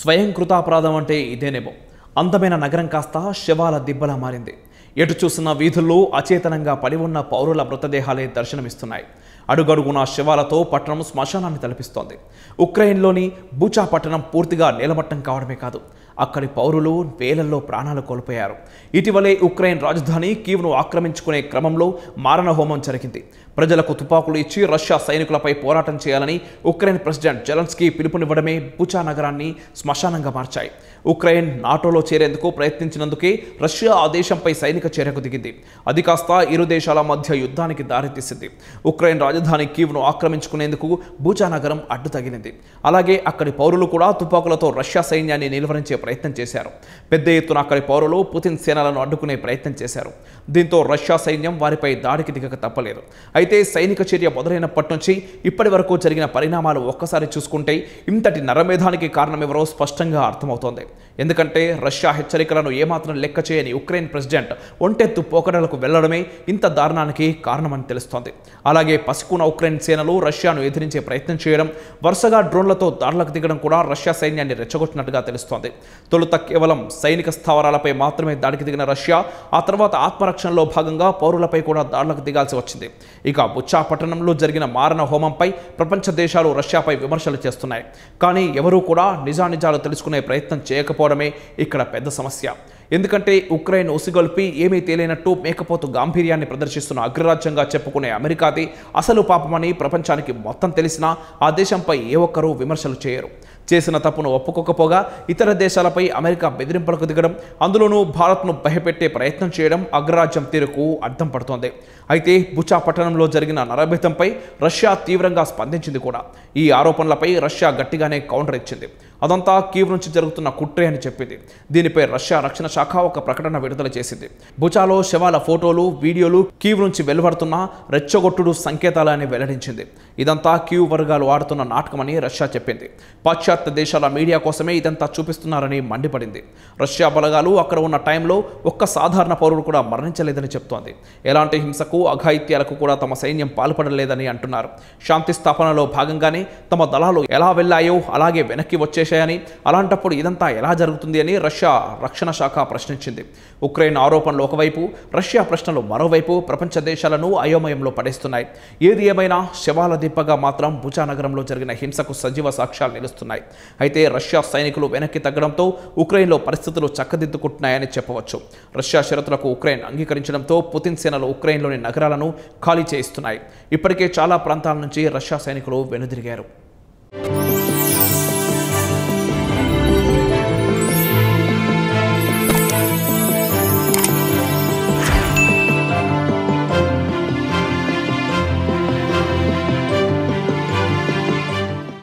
స్వయం కృతాపరాధం అంటే ఇదేనేమో అందమైన నగరం కాస్త శవాల దిబ్బలా మారింది ఎటు చూసిన వీధుల్లో అచేతనంగా పడి ఉన్న పౌరుల మృతదేహాలే దర్శనమిస్తున్నాయి అడుగడుగున శివాలతో పట్టణం శ్మశానాన్ని తలపిస్తోంది ఉక్రెయిన్లోని బూచా పట్టణం పూర్తిగా నేలమట్టం కావడమే కాదు అక్కడి పౌరులు వేలల్లో ప్రాణాలు కోల్పోయారు ఇటీవలే ఉక్రెయిన్ రాజధాని కీవ్ను ఆక్రమించుకునే క్రమంలో మారణహోమం జరిగింది ప్రజలకు తుపాకులు ఇచ్చి రష్యా సైనికులపై పోరాటం చేయాలని ఉక్రెయిన్ ప్రెసిడెంట్ జెలన్స్కీ పిలుపునివ్వడమే బుచా నగరాన్ని శ్మశానంగా మార్చాయి ఉక్రెయిన్ నాటోలో చేరేందుకు ప్రయత్నించినందుకే రష్యా ఆ దేశంపై సైనిక చర్యకు దిగింది అది కాస్త ఇరు దేశాల మధ్య యుద్ధానికి దారితీసింది ఉక్రెయిన్ రాజధాని కీవ్ను ఆక్రమించుకునేందుకు బుచా నగరం అడ్డు తగిలింది అలాగే అక్కడి పౌరులు కూడా తుపాకులతో రష్యా సైన్యాన్ని నిలువరించే ప్రయత్నం చేశారు పెద్ద ఎత్తున అక్కడి పౌరులు పుతిన్ సేనలను అడ్డుకునే ప్రయత్నం చేశారు దీంతో రష్యా సైన్యం వారిపై దాడికి దిగక తప్పలేదు అయితే సైనిక చర్య మొదలైనప్పటి నుంచి ఇప్పటి వరకు జరిగిన పరిణామాలు ఒక్కసారి చూసుకుంటే ఇంతటి నరమేధానికి కారణమెవరో స్పష్టంగా అర్థమవుతోంది ఎందుకంటే రష్యా హెచ్చరికలను ఏమాత్రం లెక్క చేయని ఉక్రెయిన్ ప్రెసిడెంట్ ఒంటెత్తు పోకడలకు వెళ్లడమే ఇంత దారుణానికి కారణమని తెలుస్తోంది అలాగే పసుకున్న ఉక్రెయిన్ సేనలు రష్యాను ఎదిరించే ప్రయత్నం చేయడం వరుసగా డ్రోన్లతో దాడులకు దిగడం కూడా రష్యా సైన్యాన్ని రెచ్చగొట్టినట్టుగా తెలుస్తోంది తొలుత కేవలం సైనిక స్థావరాలపై మాత్రమే దాడికి దిగిన రష్యా ఆ తర్వాత ఆత్మరక్ష నిర్లక్ష్యంలో భాగంగా పౌరులపై కూడా దాడులకు దిగాల్సి వచ్చింది ఇక బుచ్చా పట్టణంలో జరిగిన మారణ హోమంపై ప్రపంచ దేశాలు రష్యాపై విమర్శలు చేస్తున్నాయి కానీ ఎవరూ కూడా నిజానిజాలు తెలుసుకునే ప్రయత్నం చేయకపోవడమే ఇక్కడ పెద్ద సమస్య ఎందుకంటే ఉక్రెయిన్ ఉసిగొల్పి ఏమీ తేలేనట్టు మేకపోతు గాంభీర్యాన్ని ప్రదర్శిస్తున్న అగ్రరాజ్యంగా చెప్పుకునే అమెరికాది అసలు పాపమని ప్రపంచానికి మొత్తం తెలిసినా ఆ దేశంపై ఏ ఒక్కరూ విమర్శలు చేయరు చేసిన తప్పును ఒప్పుకోకపోగా ఇతర దేశాలపై అమెరికా బెదిరింపులకు దిగడం అందులోనూ భారత్ను భయపెట్టే ప్రయత్నం చేయడం అగ్రరాజ్యం తీరుకు అర్థం పడుతోంది అయితే బుచా పట్టణంలో జరిగిన నరభితంపై రష్యా తీవ్రంగా స్పందించింది కూడా ఈ ఆరోపణలపై రష్యా గట్టిగానే కౌంటర్ ఇచ్చింది అదంతా కీవ్ నుంచి జరుగుతున్న కుట్రే అని చెప్పింది దీనిపై రష్యా రక్షణ శాఖ ఒక ప్రకటన విడుదల చేసింది భుచాలో శవాల ఫోటోలు వీడియోలు కీవ్ నుంచి వెలువడుతున్న రెచ్చగొట్టుడు సంకేతాలని వెల్లడించింది ఇదంతా కీవ్ వర్గాలు ఆడుతున్న నాటకమని రష్యా చెప్పింది పాశ్చాత్య దేశాల మీడియా కోసమే ఇదంతా చూపిస్తున్నారని మండిపడింది రష్యా బలగాలు అక్కడ ఉన్న టైంలో ఒక్క సాధారణ పౌరుడు కూడా మరణించలేదని చెప్తోంది ఎలాంటి హింసకు అఘాయిత్యాలకు కూడా తమ సైన్యం పాల్పడలేదని అంటున్నారు శాంతి స్థాపనలో భాగంగానే తమ దళాలు ఎలా వెళ్ళాయో అలాగే వెనక్కి వచ్చే చేశాయని అలాంటప్పుడు ఇదంతా ఎలా జరుగుతుంది అని రష్యా రక్షణ శాఖ ప్రశ్నించింది ఉక్రెయిన్ ఆరోపణలు ఒకవైపు రష్యా ప్రశ్నలు మరోవైపు ప్రపంచ దేశాలను అయోమయంలో పడేస్తున్నాయి ఏది ఏమైనా శవాల దిప్పగా మాత్రం భుజా నగరంలో జరిగిన హింసకు సజీవ సాక్ష్యాలు నిలుస్తున్నాయి అయితే రష్యా సైనికులు వెనక్కి తగ్గడంతో ఉక్రెయిన్లో పరిస్థితులు చక్కదిద్దుకుంటున్నాయని చెప్పవచ్చు రష్యా షరతులకు ఉక్రెయిన్ అంగీకరించడంతో పుతిన్ సేనలు ఉక్రెయిన్లోని నగరాలను ఖాళీ చేయిస్తున్నాయి ఇప్పటికే చాలా ప్రాంతాల నుంచి రష్యా సైనికులు వెనుదిరిగారు